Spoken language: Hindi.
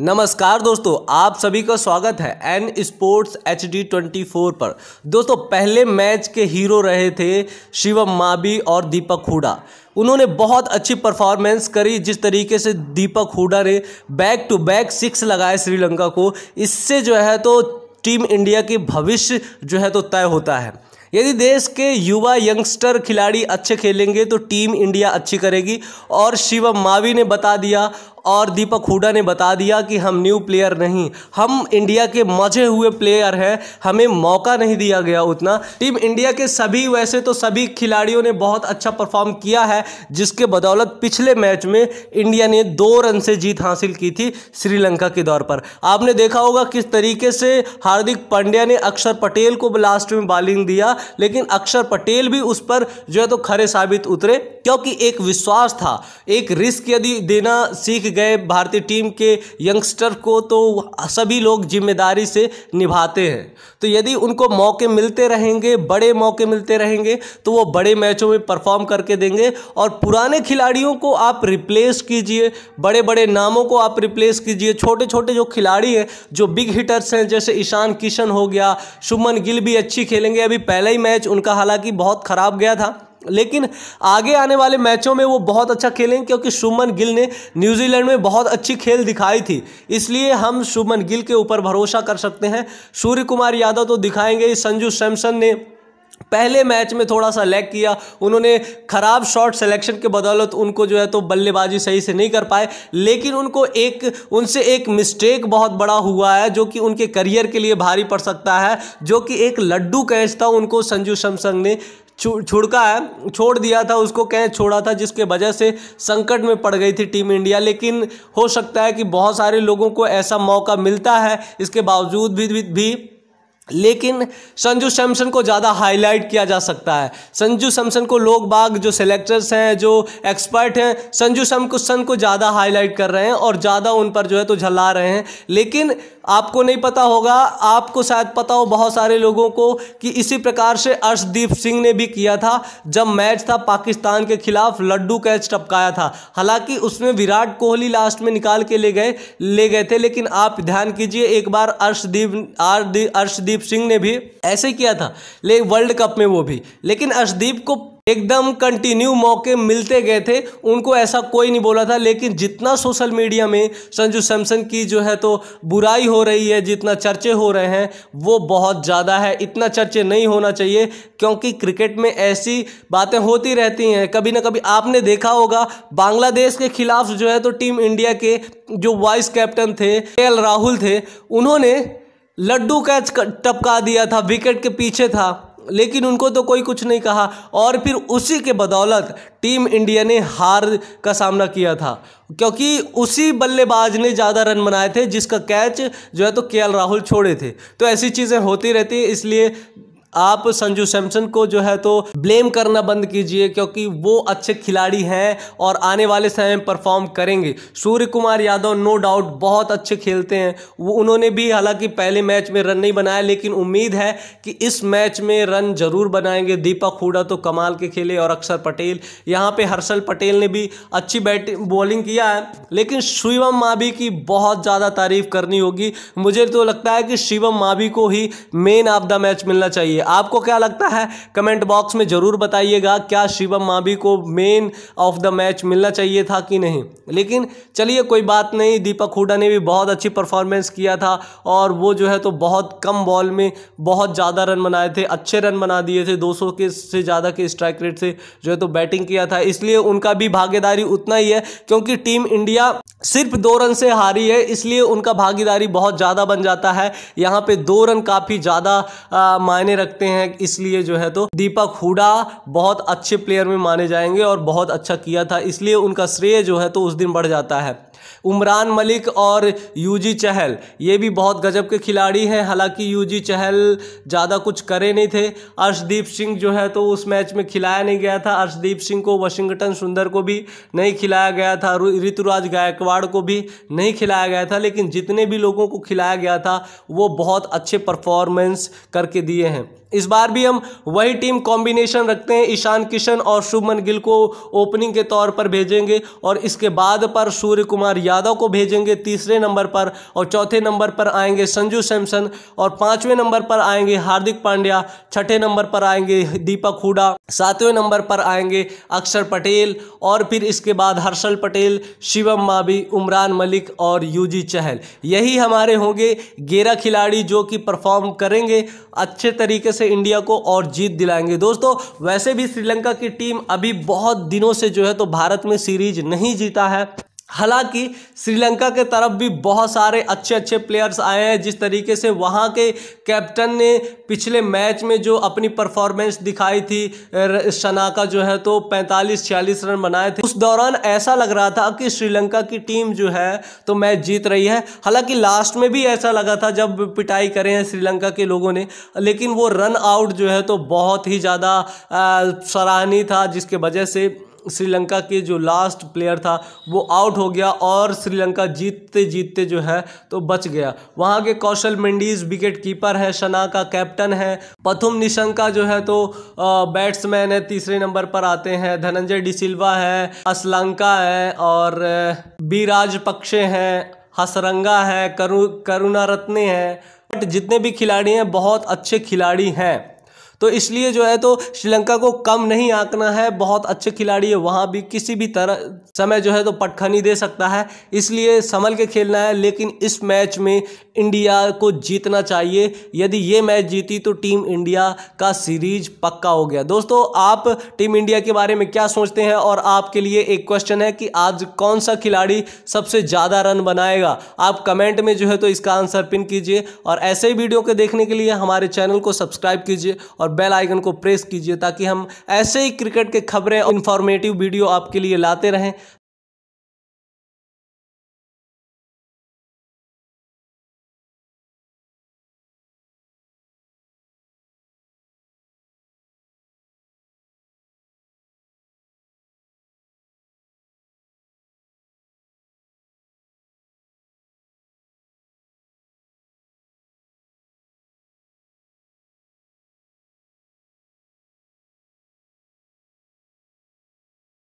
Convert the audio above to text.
नमस्कार दोस्तों आप सभी का स्वागत है N sports H D twenty four पर दोस्तों पहले मैच के हीरो रहे थे शिवम माबी और दीपक हुडा उन्होंने बहुत अच्छी परफॉर्मेंस करी जिस तरीके से दीपक हुडा ने बैक टू बैक सिक्स लगाए श्रीलंका को इससे जो है तो टीम इंडिया के भविष्य जो है तो तय होता है यदि देश के युवा यंगस्टर खिलाड़ी अच्छे खेलेंगे तो टीम इंडिया अच्छी करेगी और शिवम मावी ने बता दिया और दीपक हुडा ने बता दिया कि हम न्यू प्लेयर नहीं हम इंडिया के मजे हुए प्लेयर हैं हमें मौका नहीं दिया गया उतना टीम इंडिया के सभी वैसे तो सभी खिलाड़ियों ने बहुत अच्छा परफॉर्म किया है जिसके बदौलत पिछले मैच में इंडिया ने दो रन से जीत हासिल की थी श्रीलंका के दौर पर आपने देखा होगा किस तरीके से हार्दिक पांड्या ने अक्षर पटेल को लास्ट में बॉलिंग दिया लेकिन अक्षर पटेल भी उस पर जो है तो खरे साबित उतरे क्योंकि एक विश्वास था एक रिस्क यदि देना सीख गए भारतीय टीम के यंगस्टर को तो सभी लोग जिम्मेदारी से निभाते हैं तो यदि उनको मौके मिलते रहेंगे बड़े मौके मिलते रहेंगे तो वो बड़े मैचों में परफॉर्म करके देंगे और पुराने खिलाड़ियों को आप रिप्लेस कीजिए बड़े बड़े नामों को आप रिप्लेस कीजिए छोटे छोटे जो खिलाड़ी हैं जो बिग हिटर्स हैं जैसे ईशान किशन हो गया सुमन गिल भी अच्छी खेलेंगे अभी पहला ही मैच उनका हालांकि बहुत ख़राब गया था लेकिन आगे आने वाले मैचों में वो बहुत अच्छा खेलेंगे क्योंकि शुभमन गिल ने न्यूजीलैंड में बहुत अच्छी खेल दिखाई थी इसलिए हम शुभमन गिल के ऊपर भरोसा कर सकते हैं सूर्य कुमार यादव तो दिखाएंगे संजू सैमसन ने पहले मैच में थोड़ा सा लैग किया उन्होंने खराब शॉट सिलेक्शन के बदौलत उनको जो है तो बल्लेबाजी सही से नहीं कर पाए लेकिन उनको एक उनसे एक मिस्टेक बहुत बड़ा हुआ है जो कि उनके करियर के लिए भारी पड़ सकता है जो कि एक लड्डू कैच था उनको संजू सैमसंग ने छुड़का है छोड़ दिया था उसको कैच छोड़ा था जिसके वजह से संकट में पड़ गई थी टीम इंडिया लेकिन हो सकता है कि बहुत सारे लोगों को ऐसा मौका मिलता है इसके बावजूद भी, भी, भी लेकिन संजू सैमसन को ज़्यादा हाईलाइट किया जा सकता है संजू सैमसन को लोग बाग जो सेलेक्टर्स हैं जो एक्सपर्ट हैं संजू सैमसन को ज़्यादा हाईलाइट कर रहे हैं और ज़्यादा उन पर जो है तो झला रहे हैं लेकिन आपको नहीं पता होगा आपको शायद पता हो बहुत सारे लोगों को कि इसी प्रकार से अर्शदीप सिंह ने भी किया था जब मैच था पाकिस्तान के खिलाफ लड्डू कैच टपकाया था हालांकि उसमें विराट कोहली लास्ट में निकाल के ले गए ले गए थे लेकिन आप ध्यान कीजिए एक बार अर्शदीप अर्शदीप अर्शदीप सिंह ने भी ऐसे किया था ले वर्ल्ड कप में वो भी लेकिन अर्शदीप को एकदम कंटिन्यू मौके मिलते गए थे उनको ऐसा कोई नहीं बोला था लेकिन जितना सोशल मीडिया में संजू सैमसन की जो है तो बुराई हो रही है जितना चर्चे हो रहे हैं वो बहुत ज़्यादा है इतना चर्चे नहीं होना चाहिए क्योंकि क्रिकेट में ऐसी बातें होती रहती हैं कभी ना कभी आपने देखा होगा बांग्लादेश के खिलाफ जो है तो टीम इंडिया के जो वाइस कैप्टन थे के राहुल थे उन्होंने लड्डू कैच टपका दिया था विकेट के पीछे था लेकिन उनको तो कोई कुछ नहीं कहा और फिर उसी के बदौलत टीम इंडिया ने हार का सामना किया था क्योंकि उसी बल्लेबाज ने ज़्यादा रन बनाए थे जिसका कैच जो है तो के राहुल छोड़े थे तो ऐसी चीज़ें होती रहती है इसलिए आप संजू सैमसन को जो है तो ब्लेम करना बंद कीजिए क्योंकि वो अच्छे खिलाड़ी हैं और आने वाले समय में परफॉर्म करेंगे सूर्य कुमार यादव नो डाउट बहुत अच्छे खेलते हैं वो उन्होंने भी हालांकि पहले मैच में रन नहीं बनाया लेकिन उम्मीद है कि इस मैच में रन जरूर बनाएंगे दीपक हुडा तो कमाल के खेले और अक्षर पटेल यहाँ पर हर्षल पटेल ने भी अच्छी बैटिंग बॉलिंग किया है लेकिन शिवम माभी की बहुत ज़्यादा तारीफ करनी होगी मुझे तो लगता है कि शिवम माभी को ही मेन ऑफ द मैच मिलना चाहिए चाहिए आपको क्या लगता है कमेंट बॉक्स में ज़रूर बताइएगा क्या शिवम मावी को मेन ऑफ द मैच मिलना चाहिए था कि नहीं लेकिन चलिए कोई बात नहीं दीपक हुडा ने भी बहुत अच्छी परफॉर्मेंस किया था और वो जो है तो बहुत कम बॉल में बहुत ज़्यादा रन बनाए थे अच्छे रन बना दिए थे 200 के से ज़्यादा के स्ट्राइक रेट से जो है तो बैटिंग किया था इसलिए उनका भी भागीदारी उतना ही है क्योंकि टीम इंडिया सिर्फ दो रन से हारी है इसलिए उनका भागीदारी बहुत ज़्यादा बन जाता है यहाँ पे दो रन काफ़ी ज़्यादा मायने रख रखते हैं इसलिए जो है तो दीपक हुडा बहुत अच्छे प्लेयर में माने जाएंगे और बहुत अच्छा किया था इसलिए उनका श्रेय जो है तो उस दिन बढ़ जाता है उमरान मलिक और यूजी चहल ये भी बहुत गजब के खिलाड़ी हैं हालांकि यूजी चहल ज़्यादा कुछ करे नहीं थे अर्शदीप सिंह जो है तो उस मैच में खिलाया नहीं गया था अर्शदीप सिंह को वाशिंगटन सुंदर को भी नहीं खिलाया गया था ऋतुराज गायकवाड़ को भी नहीं खिलाया गया था लेकिन जितने भी लोगों को खिलाया गया था वो बहुत अच्छे परफॉर्मेंस करके दिए हैं इस बार भी हम वही टीम कॉम्बिनेशन रखते हैं ईशान किशन और शुभमन गिल को ओपनिंग के तौर पर भेजेंगे और इसके बाद पर सूर्य कुमार कुमार यादव को भेजेंगे तीसरे नंबर पर और चौथे नंबर पर आएंगे संजू सैमसन और पांचवें नंबर पर आएंगे हार्दिक पांड्या छठे नंबर पर आएंगे दीपक हुडा सातवें नंबर पर आएंगे अक्षर पटेल और फिर इसके बाद हर्षल पटेल शिवम माबी उमरान मलिक और यूजी चहल यही हमारे होंगे गेरा खिलाड़ी जो कि परफॉर्म करेंगे अच्छे तरीके से इंडिया को और जीत दिलाएंगे दोस्तों वैसे भी श्रीलंका की टीम अभी बहुत दिनों से जो है तो भारत में सीरीज नहीं जीता है हालांकि श्रीलंका के तरफ भी बहुत सारे अच्छे अच्छे प्लेयर्स आए हैं जिस तरीके से वहाँ के कैप्टन ने पिछले मैच में जो अपनी परफॉर्मेंस दिखाई थी शनाका जो है तो 45-46 रन बनाए थे उस दौरान ऐसा लग रहा था कि श्रीलंका की टीम जो है तो मैच जीत रही है हालांकि लास्ट में भी ऐसा लगा था जब पिटाई करे हैं श्रीलंका के लोगों ने लेकिन वो रन आउट जो है तो बहुत ही ज़्यादा सराहनीय था जिसके वजह से श्रीलंका के जो लास्ट प्लेयर था वो आउट हो गया और श्रीलंका जीतते जीतते जो है तो बच गया वहाँ के कौशल मेंडीज विकेट कीपर है शना का कैप्टन है पथुम निशंका जो है तो बैट्समैन है तीसरे नंबर पर आते हैं धनंजय डिसिल्वा है असलंका है और बीराज पक्षे हैं हसरंगा है करु करुणा रत्ने हैं बट जितने भी खिलाड़ी हैं बहुत अच्छे खिलाड़ी हैं तो इसलिए जो है तो श्रीलंका को कम नहीं आंकना है बहुत अच्छे खिलाड़ी है वहाँ भी किसी भी तरह समय जो है तो पटखनी दे सकता है इसलिए संभल के खेलना है लेकिन इस मैच में इंडिया को जीतना चाहिए यदि ये मैच जीती तो टीम इंडिया का सीरीज पक्का हो गया दोस्तों आप टीम इंडिया के बारे में क्या सोचते हैं और आपके लिए एक क्वेश्चन है कि आज कौन सा खिलाड़ी सबसे ज़्यादा रन बनाएगा आप कमेंट में जो है तो इसका आंसर पिन कीजिए और ऐसे ही वीडियो को देखने के लिए हमारे चैनल को सब्सक्राइब कीजिए और बेल आइकन को प्रेस कीजिए ताकि हम ऐसे ही क्रिकेट के खबरें और इन्फॉर्मेटिव वीडियो आपके लिए लाते रहें